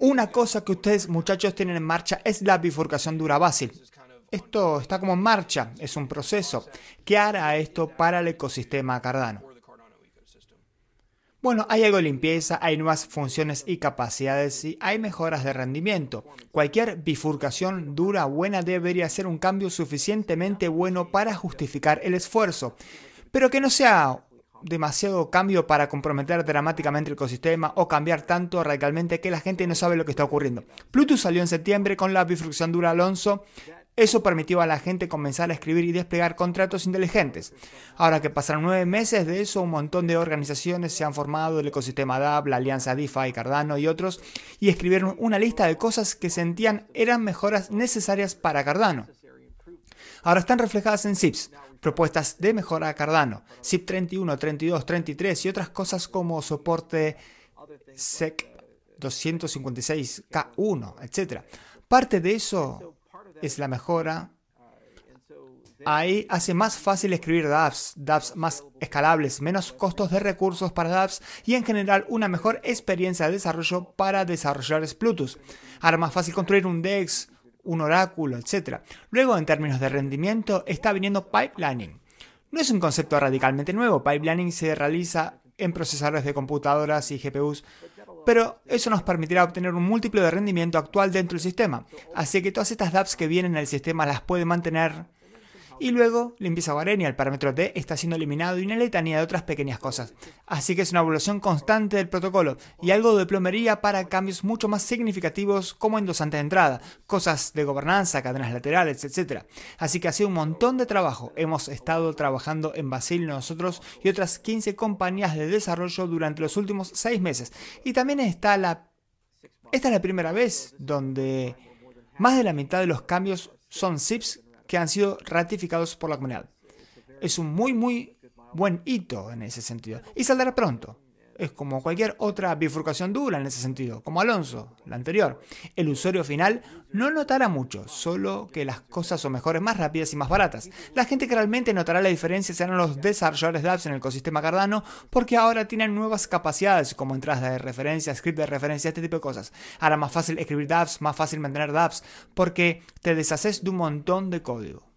Una cosa que ustedes muchachos tienen en marcha es la bifurcación dura básica. Esto está como en marcha, es un proceso. ¿Qué hará esto para el ecosistema Cardano? Bueno, hay algo de limpieza, hay nuevas funciones y capacidades y hay mejoras de rendimiento. Cualquier bifurcación dura buena debería ser un cambio suficientemente bueno para justificar el esfuerzo, pero que no sea demasiado cambio para comprometer dramáticamente el ecosistema o cambiar tanto radicalmente que la gente no sabe lo que está ocurriendo. Pluto salió en septiembre con la bifurcación dura Alonso. Eso permitió a la gente comenzar a escribir y desplegar contratos inteligentes. Ahora que pasaron nueve meses de eso, un montón de organizaciones se han formado, el ecosistema DAB, la alianza DeFi, Cardano y otros, y escribieron una lista de cosas que sentían eran mejoras necesarias para Cardano ahora están reflejadas en SIPs propuestas de mejora a Cardano, SIP 31, 32, 33 y otras cosas como soporte SEC 256K1, etc. Parte de eso es la mejora. Ahí hace más fácil escribir dApps, dApps más escalables, menos costos de recursos para dApps y en general una mejor experiencia de desarrollo para desarrollar Splutus. Ahora más fácil construir un DEX, un oráculo, etc. Luego, en términos de rendimiento, está viniendo pipelining. No es un concepto radicalmente nuevo, pipelining se realiza en procesadores de computadoras y GPUs, pero eso nos permitirá obtener un múltiplo de rendimiento actual dentro del sistema, así que todas estas dApps que vienen al sistema las puede mantener y luego limpieza y el parámetro D está siendo eliminado y una letanía de otras pequeñas cosas. Así que es una evolución constante del protocolo y algo de plomería para cambios mucho más significativos como endosantes de entrada, cosas de gobernanza, cadenas laterales, etc. Así que ha sido un montón de trabajo. Hemos estado trabajando en Basil nosotros y otras 15 compañías de desarrollo durante los últimos 6 meses. Y también está la... Esta es la primera vez donde más de la mitad de los cambios son SIPs que han sido ratificados por la comunidad. Es un muy, muy buen hito en ese sentido y saldrá pronto es como cualquier otra bifurcación dura en ese sentido, como Alonso, la anterior. El usuario final no notará mucho, solo que las cosas son mejores, más rápidas y más baratas. La gente que realmente notará la diferencia serán los desarrolladores de apps en el ecosistema Cardano, porque ahora tienen nuevas capacidades, como entradas de referencia, script de referencia, este tipo de cosas. Ahora más fácil escribir dApps, más fácil mantener dApps, porque te deshaces de un montón de código.